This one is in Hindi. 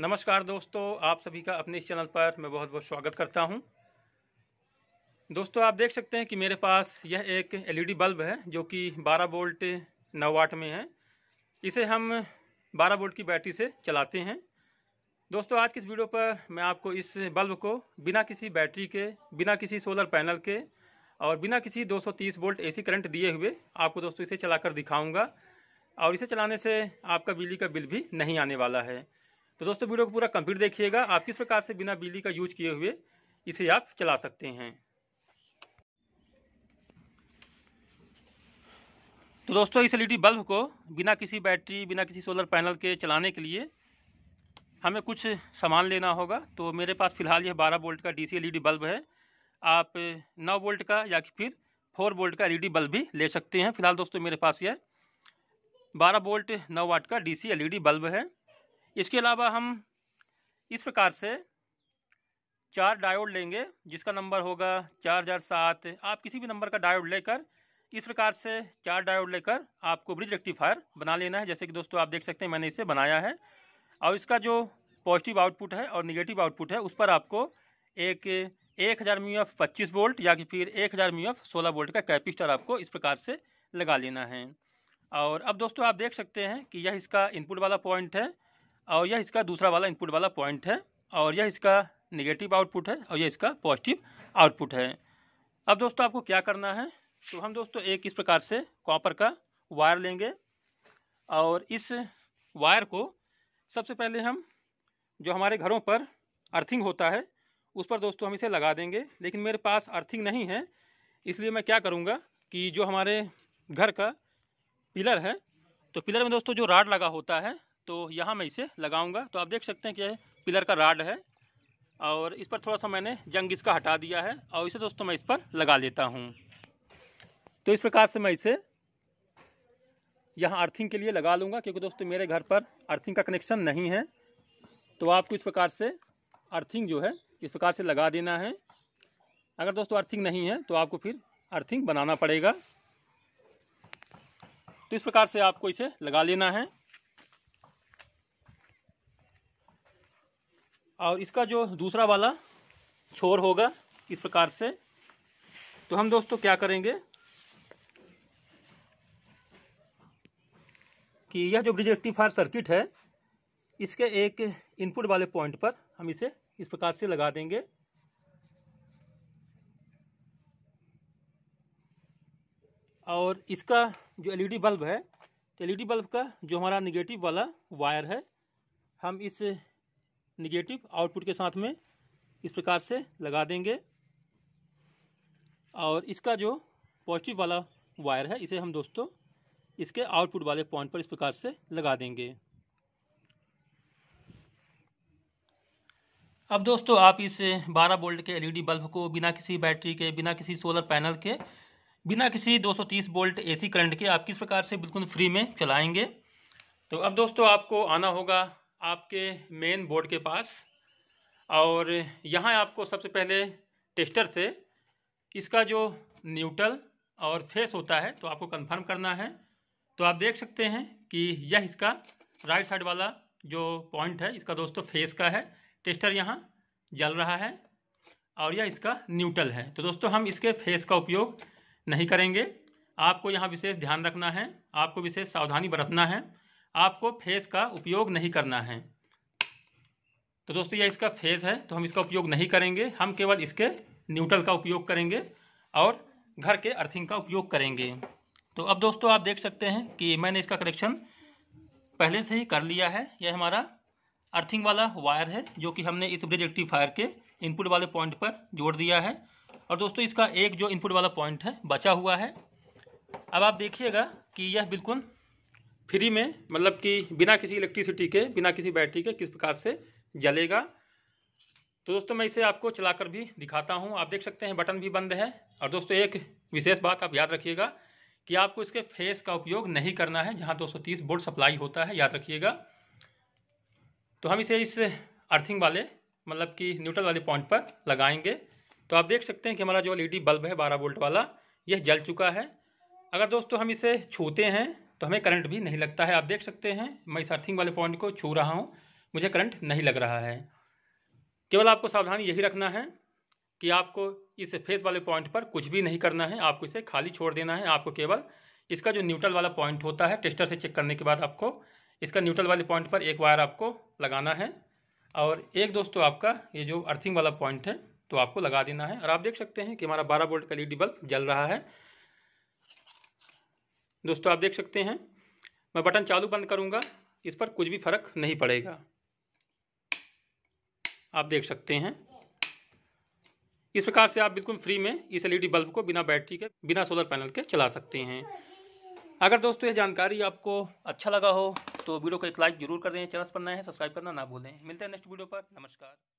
नमस्कार दोस्तों आप सभी का अपने इस चैनल पर मैं बहुत बहुत स्वागत करता हूं दोस्तों आप देख सकते हैं कि मेरे पास यह एक एलईडी बल्ब है जो कि 12 वोल्ट 9 वाट में है इसे हम 12 वोल्ट की बैटरी से चलाते हैं दोस्तों आज की इस वीडियो पर मैं आपको इस बल्ब को बिना किसी बैटरी के बिना किसी सोलर पैनल के और बिना किसी 230 वोल्ट एसी करंट दिए हुए आपको दोस्तों इसे चलाकर दिखाऊंगा और इसे चलाने से आपका बिजली का बिल भी नहीं आने वाला है तो दोस्तों वीडियो को पूरा कंप्लीट देखिएगा आप किस प्रकार से बिना बिजली का यूज किए हुए इसे आप चला सकते हैं तो दोस्तों इस एलईडी बल्ब को बिना किसी बैटरी बिना किसी सोलर पैनल के चलाने के लिए हमें कुछ सामान लेना होगा तो मेरे पास फिलहाल यह 12 वोल्ट का डीसी एलईडी बल्ब है आप 9 वोल्ट का या फिर 4 वोल्ट का एलईडी बल्ब भी ले सकते हैं फिलहाल दोस्तों मेरे पास यह 12 वोल्ट 9 वाट का डीसी एलईडी बल्ब है इसके अलावा हम इस प्रकार से चार डायोड लेंगे जिसका नंबर होगा चार हजार सात आप किसी भी नंबर का डायोड लेकर इस प्रकार से चार डायोड लेकर आपको ब्रिज रेक्टिफायर बना लेना है जैसे कि दोस्तों आप देख सकते हैं मैंने इसे बनाया है और इसका जो पॉजिटिव आउटपुट है और निगेटिव आउटपुट है उस पर आपको एक एक हज़ार म्यू एफ पच्चीस वोल्ट या कि फिर एक हज़ार म्यू एफ सोलह वोल्ट का कैपिस्टर आपको इस प्रकार से लगा लेना है और अब दोस्तों आप देख सकते हैं कि यह इसका इनपुट वाला पॉइंट है और यह इसका दूसरा वाला इनपुट वाला पॉइंट है और यह इसका निगेटिव आउटपुट है और यह इसका पॉजिटिव आउटपुट है अब दोस्तों आपको क्या करना है तो हम दोस्तों एक इस प्रकार से कॉपर का वायर लेंगे और इस वायर को सबसे पहले हम जो हमारे घरों पर अर्थिंग होता है उस पर दोस्तों हम इसे लगा देंगे लेकिन मेरे पास अर्थिंग नहीं है इसलिए मैं क्या करूँगा कि जो हमारे घर का पिलर है तो पिलर में दोस्तों जो राड लगा होता है तो यहाँ मैं इसे लगाऊंगा तो आप देख सकते हैं कि पिलर का राड है और इस पर थोड़ा सा मैंने जंग इसका हटा दिया है और इसे दोस्तों मैं इस पर लगा लेता हूँ तो इस प्रकार से मैं इसे यहाँ अर्थिंग के लिए लगा लूँगा क्योंकि दोस्तों मेरे घर पर अर्थिंग का कनेक्शन नहीं है तो आपको इस प्रकार से अर्थिंग जो है इस प्रकार से लगा देना है अगर दोस्तों अर्थिंग नहीं है तो आपको फिर अर्थिंग बनाना पड़ेगा तो इस प्रकार से आपको इसे लगा लेना है और इसका जो दूसरा वाला छोर होगा इस प्रकार से तो हम दोस्तों क्या करेंगे कि यह जो ब्रिज रेक्टिफायर सर्किट है इसके एक इनपुट वाले पॉइंट पर हम इसे इस प्रकार से लगा देंगे और इसका जो एलईडी बल्ब है तो एलईडी बल्ब का जो हमारा निगेटिव वाला वायर है हम इस निगेटिव आउटपुट के साथ में इस प्रकार से लगा देंगे और इसका जो पॉजिटिव वाला वायर है इसे हम दोस्तों इसके आउटपुट वाले पॉइंट पर इस प्रकार से लगा देंगे अब दोस्तों आप इस 12 वोल्ट के एलईडी बल्ब को बिना किसी बैटरी के बिना किसी सोलर पैनल के बिना किसी 230 वोल्ट एसी करंट के आप किस प्रकार से बिल्कुल फ्री में चलाएंगे तो अब दोस्तों आपको आना होगा आपके मेन बोर्ड के पास और यहाँ आपको सबसे पहले टेस्टर से इसका जो न्यूट्रल और फेस होता है तो आपको कंफर्म करना है तो आप देख सकते हैं कि यह इसका राइट साइड वाला जो पॉइंट है इसका दोस्तों फेस का है टेस्टर यहाँ जल रहा है और यह इसका न्यूट्रल है तो दोस्तों हम इसके फेस का उपयोग नहीं करेंगे आपको यहाँ विशेष ध्यान रखना है आपको विशेष सावधानी बरतना है आपको फेस का उपयोग नहीं करना है तो दोस्तों यह इसका फेस है तो हम इसका उपयोग नहीं करेंगे हम केवल इसके न्यूट्रल का उपयोग करेंगे और घर के अर्थिंग का उपयोग करेंगे तो अब दोस्तों आप देख सकते हैं कि मैंने इसका कलेक्शन पहले से ही कर लिया है यह हमारा अर्थिंग वाला वायर है जो कि हमने इस ब्रिज एक्टिफायर के इनपुट वाले पॉइंट पर जोड़ दिया है और दोस्तों इसका एक जो इनपुट वाला पॉइंट है बचा हुआ है अब आप देखिएगा कि यह बिल्कुल फ्री में मतलब कि बिना किसी इलेक्ट्रिसिटी के बिना किसी बैटरी के किस प्रकार से जलेगा तो दोस्तों मैं इसे आपको चलाकर भी दिखाता हूँ आप देख सकते हैं बटन भी बंद है और दोस्तों एक विशेष बात आप याद रखिएगा कि आपको इसके फेस का उपयोग नहीं करना है जहाँ 230 बोल्ट सप्लाई होता है याद रखिएगा तो हम इसे इस अर्थिंग वाले मतलब कि न्यूट्रल वाले पॉइंट पर लगाएंगे तो आप देख सकते हैं कि हमारा जो एल बल्ब है बारह वोल्ट वाला यह जल चुका है अगर दोस्तों हम इसे छूते हैं तो हमें करंट भी नहीं लगता है आप देख सकते हैं मैं इस अर्थिंग वाले पॉइंट को छू रहा हूँ मुझे करंट नहीं लग रहा है केवल आपको सावधानी यही रखना है कि आपको इस फेस वाले पॉइंट पर कुछ भी नहीं करना है आपको इसे खाली छोड़ देना है आपको केवल इसका जो न्यूट्रल वाला पॉइंट होता है टेस्टर से चेक करने के बाद आपको इसका न्यूट्रल वाले पॉइंट पर एक वायर आपको लगाना है और एक दोस्तों आपका ये जो अर्थिंग वाला पॉइंट है तो आपको लगा देना है और आप देख सकते हैं कि हमारा बारह वोल्ट का डी बल्ब जल रहा है दोस्तों आप देख सकते हैं मैं बटन चालू बंद करूंगा इस पर कुछ भी फ़र्क नहीं पड़ेगा आप देख सकते हैं इस प्रकार से आप बिल्कुल फ्री में इस एलईडी बल्ब को बिना बैटरी के बिना सोलर पैनल के चला सकते हैं अगर दोस्तों ये जानकारी आपको अच्छा लगा हो तो वीडियो को एक लाइक जरूर कर दें चैनल पर नए हैं सब्सक्राइब करना ना भूलें मिलते हैं नेक्स्ट वीडियो पर नमस्कार